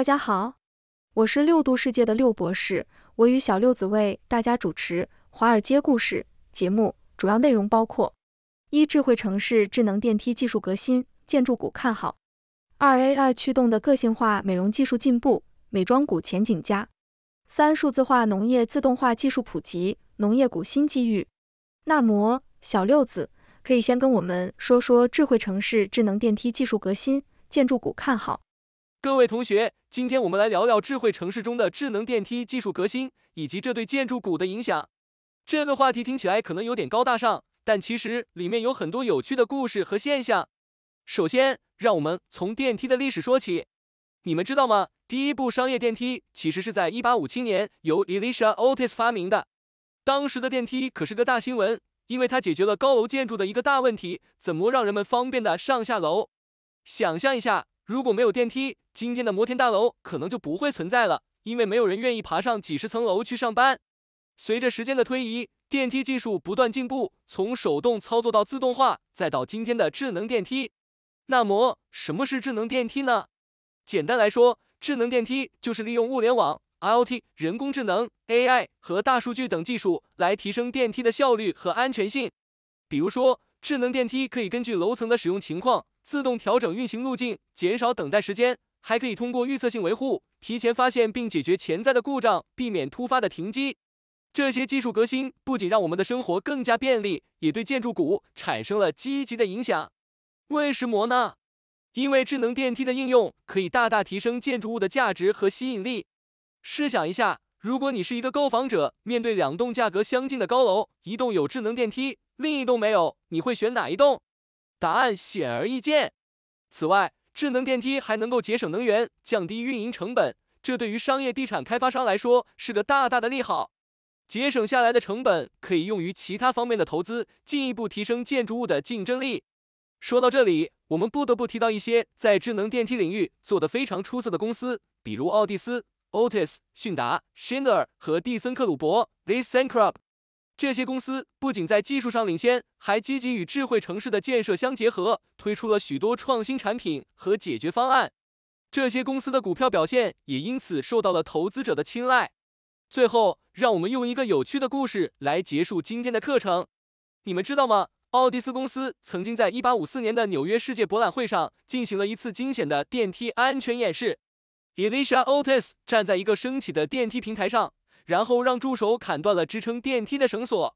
大家好，我是六度世界的六博士，我与小六子为大家主持《华尔街故事》节目，主要内容包括：一、智慧城市智能电梯技术革新，建筑股看好；二、AI 驱动的个性化美容技术进步，美妆股前景佳；三、数字化农业自动化技术普及，农业股新机遇。那摩，小六子，可以先跟我们说说智慧城市智能电梯技术革新，建筑股看好。各位同学，今天我们来聊聊智慧城市中的智能电梯技术革新以及这对建筑股的影响。这个话题听起来可能有点高大上，但其实里面有很多有趣的故事和现象。首先，让我们从电梯的历史说起。你们知道吗？第一部商业电梯其实是在一八五七年由 Elisha Otis 发明的。当时的电梯可是个大新闻，因为它解决了高楼建筑的一个大问题：怎么让人们方便的上下楼。想象一下，如果没有电梯，今天的摩天大楼可能就不会存在了，因为没有人愿意爬上几十层楼去上班。随着时间的推移，电梯技术不断进步，从手动操作到自动化，再到今天的智能电梯。那么，什么是智能电梯呢？简单来说，智能电梯就是利用物联网 （IOT）、人工智能 （AI） 和大数据等技术来提升电梯的效率和安全性。比如说，智能电梯可以根据楼层的使用情况，自动调整运行路径，减少等待时间。还可以通过预测性维护，提前发现并解决潜在的故障，避免突发的停机。这些技术革新不仅让我们的生活更加便利，也对建筑股产生了积极的影响。为什么呢？因为智能电梯的应用可以大大提升建筑物的价值和吸引力。试想一下，如果你是一个购房者，面对两栋价格相近的高楼，一栋有智能电梯，另一栋没有，你会选哪一栋？答案显而易见。此外，智能电梯还能够节省能源，降低运营成本，这对于商业地产开发商来说是个大大的利好。节省下来的成本可以用于其他方面的投资，进一步提升建筑物的竞争力。说到这里，我们不得不提到一些在智能电梯领域做得非常出色的公司，比如奥蒂斯 （Otis）、迅达 （Schindler） 和蒂森克鲁伯 t h i s s e n k r u p p 这些公司不仅在技术上领先，还积极与智慧城市的建设相结合，推出了许多创新产品和解决方案。这些公司的股票表现也因此受到了投资者的青睐。最后，让我们用一个有趣的故事来结束今天的课程。你们知道吗？奥迪斯公司曾经在1854年的纽约世界博览会上进行了一次惊险的电梯安全演示。Elisha Otis 站在一个升起的电梯平台上。然后让助手砍断了支撑电梯的绳索，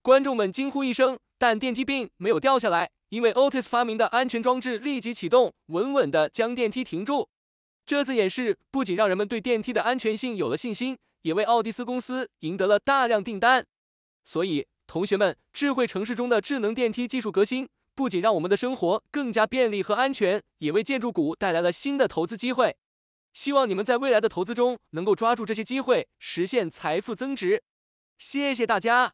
观众们惊呼一声，但电梯并没有掉下来，因为 Otis 发明的安全装置立即启动，稳稳地将电梯停住。这次演示不仅让人们对电梯的安全性有了信心，也为奥迪斯公司赢得了大量订单。所以，同学们，智慧城市中的智能电梯技术革新，不仅让我们的生活更加便利和安全，也为建筑股带来了新的投资机会。希望你们在未来的投资中能够抓住这些机会，实现财富增值。谢谢大家。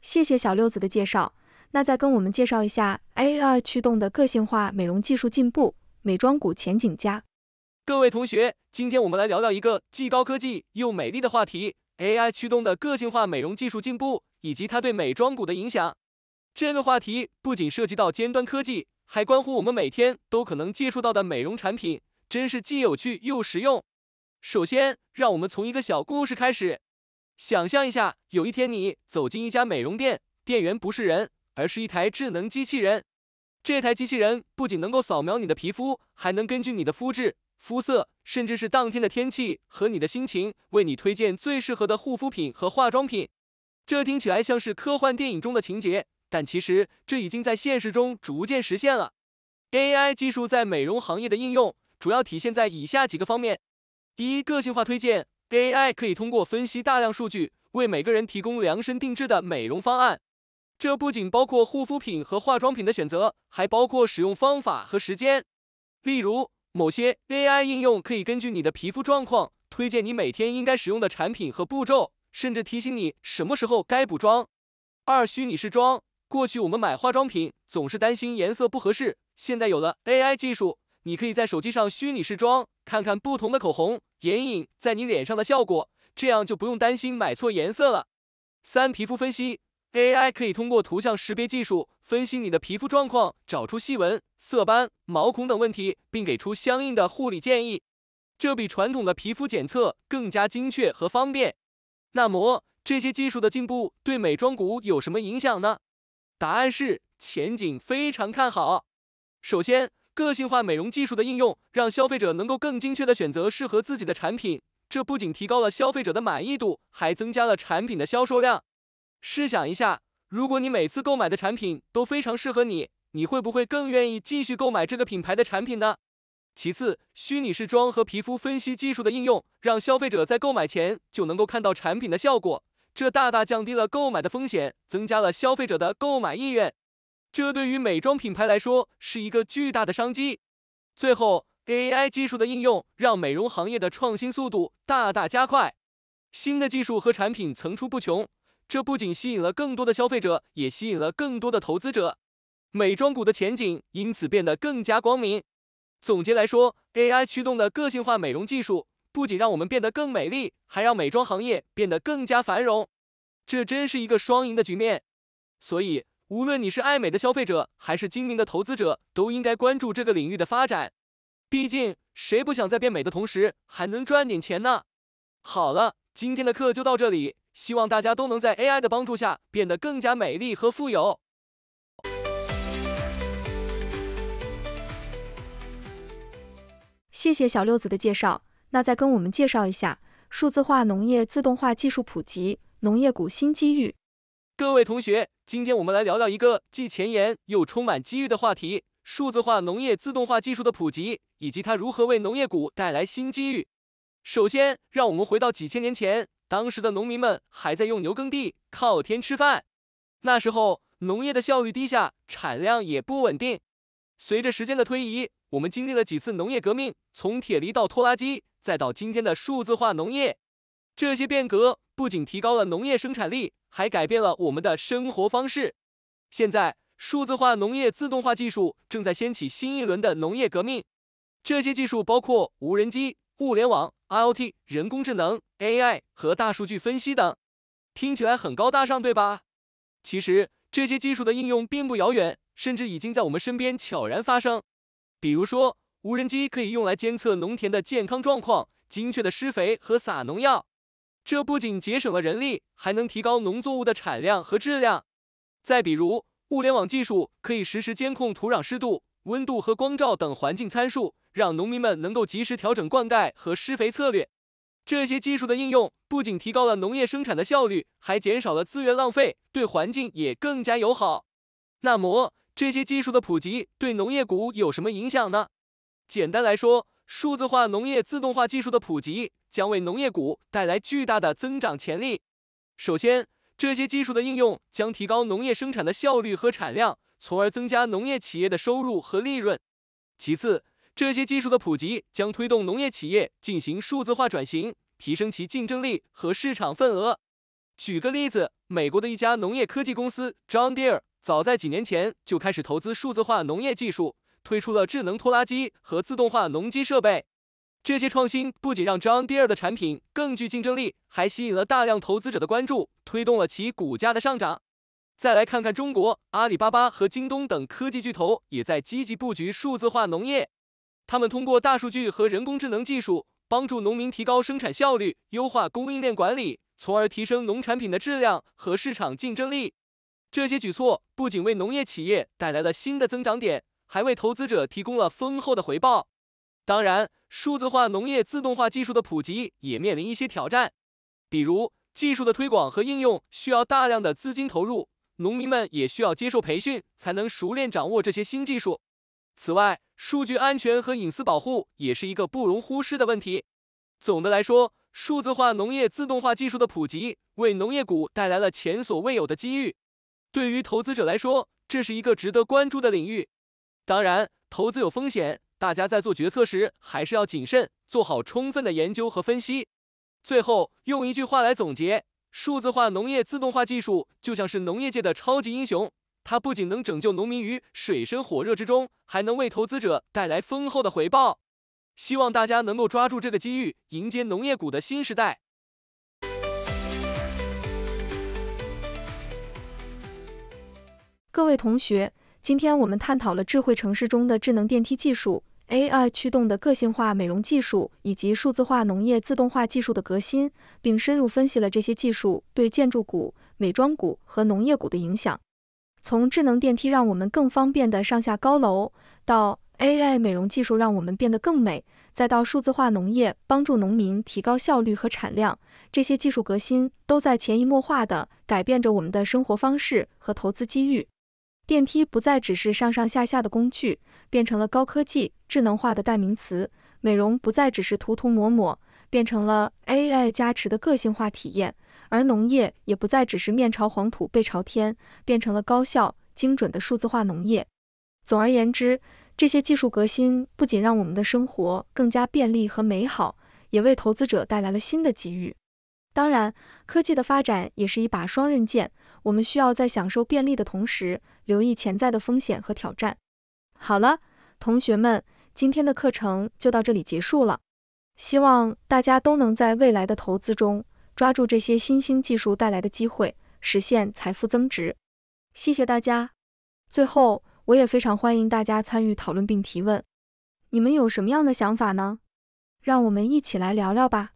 谢谢小六子的介绍，那再跟我们介绍一下 AI 驱动的个性化美容技术进步，美妆股前景佳。各位同学，今天我们来聊聊一个既高科技又美丽的话题：AI 驱动的个性化美容技术进步以及它对美妆股的影响。这个话题不仅涉及到尖端科技，还关乎我们每天都可能接触到的美容产品，真是既有趣又实用。首先，让我们从一个小故事开始。想象一下，有一天你走进一家美容店，店员不是人，而是一台智能机器人。这台机器人不仅能够扫描你的皮肤，还能根据你的肤质、肤色，甚至是当天的天气和你的心情，为你推荐最适合的护肤品和化妆品。这听起来像是科幻电影中的情节。但其实这已经在现实中逐渐实现了。AI 技术在美容行业的应用主要体现在以下几个方面：第一个性化推荐，AI 可以通过分析大量数据，为每个人提供量身定制的美容方案。这不仅包括护肤品和化妆品的选择，还包括使用方法和时间。例如，某些 AI 应用可以根据你的皮肤状况，推荐你每天应该使用的产品和步骤，甚至提醒你什么时候该补妆。二虚拟试妆。过去我们买化妆品总是担心颜色不合适，现在有了 AI 技术，你可以在手机上虚拟试妆，看看不同的口红、眼影在你脸上的效果，这样就不用担心买错颜色了。三、皮肤分析，AI 可以通过图像识别技术分析你的皮肤状况，找出细纹、色斑、毛孔等问题，并给出相应的护理建议，这比传统的皮肤检测更加精确和方便。那么这些技术的进步对美妆股有什么影响呢？答案是前景非常看好。首先，个性化美容技术的应用，让消费者能够更精确的选择适合自己的产品，这不仅提高了消费者的满意度，还增加了产品的销售量。试想一下，如果你每次购买的产品都非常适合你，你会不会更愿意继续购买这个品牌的产品呢？其次，虚拟试妆和皮肤分析技术的应用，让消费者在购买前就能够看到产品的效果。这大大降低了购买的风险，增加了消费者的购买意愿。这对于美妆品牌来说是一个巨大的商机。最后，AI 技术的应用让美容行业的创新速度大大加快，新的技术和产品层出不穷。这不仅吸引了更多的消费者，也吸引了更多的投资者。美妆股的前景因此变得更加光明。总结来说，AI 驱动的个性化美容技术。不仅让我们变得更美丽，还让美妆行业变得更加繁荣，这真是一个双赢的局面。所以，无论你是爱美的消费者，还是精明的投资者，都应该关注这个领域的发展。毕竟，谁不想在变美的同时还能赚点钱呢？好了，今天的课就到这里，希望大家都能在 AI 的帮助下变得更加美丽和富有。谢谢小六子的介绍。那再跟我们介绍一下数字化农业自动化技术普及，农业股新机遇。各位同学，今天我们来聊聊一个既前沿又充满机遇的话题：数字化农业自动化技术的普及，以及它如何为农业股带来新机遇。首先，让我们回到几千年前，当时的农民们还在用牛耕地，靠天吃饭。那时候，农业的效率低下，产量也不稳定。随着时间的推移，我们经历了几次农业革命，从铁犁到拖拉机。再到今天的数字化农业，这些变革不仅提高了农业生产力，还改变了我们的生活方式。现在，数字化农业自动化技术正在掀起新一轮的农业革命。这些技术包括无人机、物联网 （IOT）、人工智能 （AI） 和大数据分析等，听起来很高大上，对吧？其实，这些技术的应用并不遥远，甚至已经在我们身边悄然发生。比如说，无人机可以用来监测农田的健康状况，精确的施肥和撒农药，这不仅节省了人力，还能提高农作物的产量和质量。再比如，物联网技术可以实时监控土壤湿度、温度和光照等环境参数，让农民们能够及时调整灌溉和施肥策略。这些技术的应用不仅提高了农业生产的效率，还减少了资源浪费，对环境也更加友好。那么，这些技术的普及对农业股有什么影响呢？简单来说，数字化农业自动化技术的普及将为农业股带来巨大的增长潜力。首先，这些技术的应用将提高农业生产的效率和产量，从而增加农业企业的收入和利润。其次，这些技术的普及将推动农业企业进行数字化转型，提升其竞争力和市场份额。举个例子，美国的一家农业科技公司 John Deere 早在几年前就开始投资数字化农业技术。推出了智能拖拉机和自动化农机设备，这些创新不仅让 John Deere 的产品更具竞争力，还吸引了大量投资者的关注，推动了其股价的上涨。再来看看中国，阿里巴巴和京东等科技巨头也在积极布局数字化农业，他们通过大数据和人工智能技术，帮助农民提高生产效率，优化供应链管理，从而提升农产品的质量和市场竞争力。这些举措不仅为农业企业带来了新的增长点。还为投资者提供了丰厚的回报。当然，数字化农业自动化技术的普及也面临一些挑战，比如技术的推广和应用需要大量的资金投入，农民们也需要接受培训才能熟练掌握这些新技术。此外，数据安全和隐私保护也是一个不容忽视的问题。总的来说，数字化农业自动化技术的普及为农业股带来了前所未有的机遇，对于投资者来说，这是一个值得关注的领域。当然，投资有风险，大家在做决策时还是要谨慎，做好充分的研究和分析。最后，用一句话来总结：数字化农业自动化技术就像是农业界的超级英雄，它不仅能拯救农民于水深火热之中，还能为投资者带来丰厚的回报。希望大家能够抓住这个机遇，迎接农业股的新时代。各位同学。今天我们探讨了智慧城市中的智能电梯技术、AI 驱动的个性化美容技术以及数字化农业自动化技术的革新，并深入分析了这些技术对建筑股、美妆股和农业股的影响。从智能电梯让我们更方便的上下高楼，到 AI 美容技术让我们变得更美，再到数字化农业帮助农民提高效率和产量，这些技术革新都在潜移默化的改变着我们的生活方式和投资机遇。电梯不再只是上上下下的工具，变成了高科技、智能化的代名词；美容不再只是涂涂抹抹，变成了 AI 加持的个性化体验；而农业也不再只是面朝黄土背朝天，变成了高效、精准的数字化农业。总而言之，这些技术革新不仅让我们的生活更加便利和美好，也为投资者带来了新的机遇。当然，科技的发展也是一把双刃剑。我们需要在享受便利的同时，留意潜在的风险和挑战。好了，同学们，今天的课程就到这里结束了。希望大家都能在未来的投资中，抓住这些新兴技术带来的机会，实现财富增值。谢谢大家。最后，我也非常欢迎大家参与讨论并提问。你们有什么样的想法呢？让我们一起来聊聊吧。